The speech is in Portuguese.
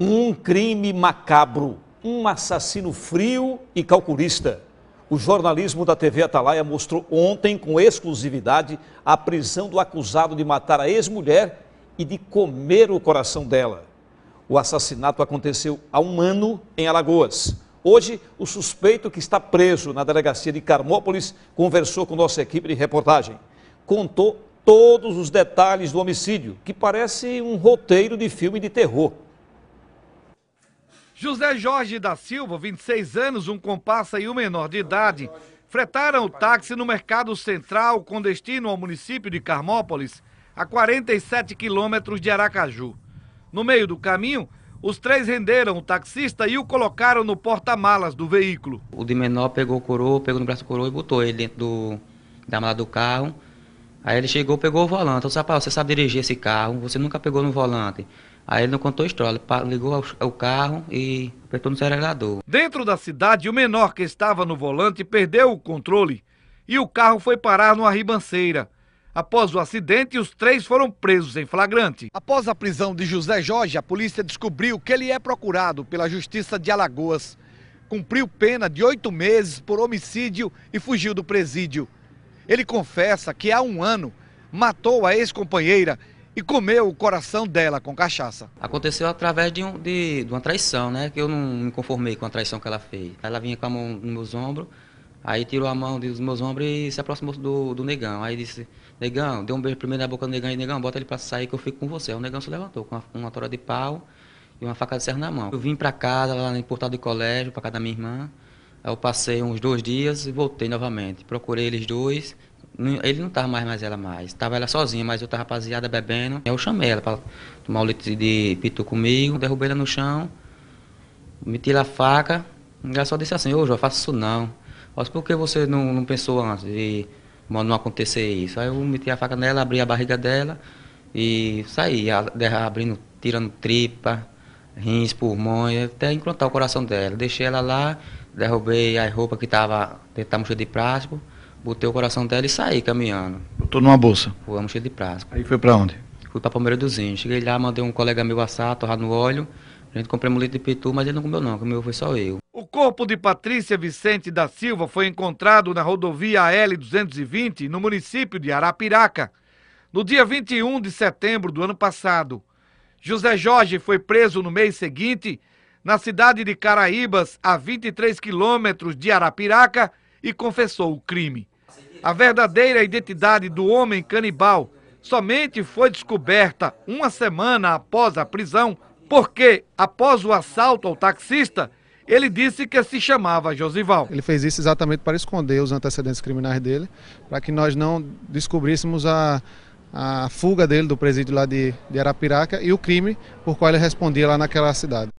um crime macabro, um assassino frio e calculista. O jornalismo da TV Atalaia mostrou ontem, com exclusividade, a prisão do acusado de matar a ex-mulher e de comer o coração dela. O assassinato aconteceu há um ano em Alagoas. Hoje, o suspeito que está preso na delegacia de Carmópolis conversou com nossa equipe de reportagem. Contou todos os detalhes do homicídio, que parece um roteiro de filme de terror. José Jorge da Silva, 26 anos, um comparsa e um menor de idade, fretaram o táxi no Mercado Central com destino ao município de Carmópolis, a 47 quilômetros de Aracaju. No meio do caminho, os três renderam o taxista e o colocaram no porta-malas do veículo. O de menor pegou o coroa, pegou no braço do coroa e botou ele dentro do, da mala do carro. Aí ele chegou, pegou o volante. Eu disse, assim, rapaz, você sabe dirigir esse carro, você nunca pegou no volante. Aí ele não contou história, ligou o carro e apertou no acelerador. Dentro da cidade, o menor que estava no volante perdeu o controle e o carro foi parar numa ribanceira. Após o acidente, os três foram presos em flagrante. Após a prisão de José Jorge, a polícia descobriu que ele é procurado pela Justiça de Alagoas. Cumpriu pena de oito meses por homicídio e fugiu do presídio. Ele confessa que há um ano matou a ex-companheira e comeu o coração dela com cachaça. Aconteceu através de, um, de, de, uma traição, né? Que eu não me conformei com a traição que ela fez. Ela vinha com a mão nos meus ombros, aí tirou a mão dos meus ombros e se aproximou do, do negão. Aí disse, negão, deu um beijo primeiro na boca do negão e negão, bota ele pra sair que eu fico com você. Aí o negão se levantou com uma, uma tora de pau e uma faca de serra na mão. Eu vim pra casa, lá no Portal de Colégio, pra casa da minha irmã. Eu passei uns dois dias e voltei novamente. Procurei eles dois. Ele não estava mais, mas ela mais. Estava ela sozinha, mas eu estava rapaziada bebendo. Eu chamei ela para tomar o leite de pitu comigo. Derrubei ela no chão, meti a faca. Ela só disse assim: Ô, João, faça isso não. Mas por que você não, não pensou antes de não acontecer isso? Aí eu meti a faca nela, abri a barriga dela e saí, abrindo, tirando tripa, rins, pulmões, até encontrar o coração dela. Deixei ela lá, derrubei as roupas que tava dentro da mochila de plástico, botei o coração dela e saí caminhando. Botou numa bolsa? Foi a mochila de plástico. Aí foi para onde? Fui para Palmeira do Zinho. Cheguei lá, mandei um colega meu assar, torrar no óleo. A gente comprou um litro de pitu, mas ele não comeu não, comeu foi só eu. O corpo de Patrícia Vicente da Silva foi encontrado na rodovia L220, no município de Arapiraca, no dia 21 de setembro do ano passado. José Jorge foi preso no mês seguinte na cidade de Caraíbas, a 23 quilômetros de Arapiraca, e confessou o crime. A verdadeira identidade do homem canibal somente foi descoberta uma semana após a prisão, porque, após o assalto ao taxista, ele disse que se chamava Josival. Ele fez isso exatamente para esconder os antecedentes criminais dele, para que nós não descobríssemos a, a fuga dele do presídio lá de, de Arapiraca e o crime por qual ele respondia lá naquela cidade.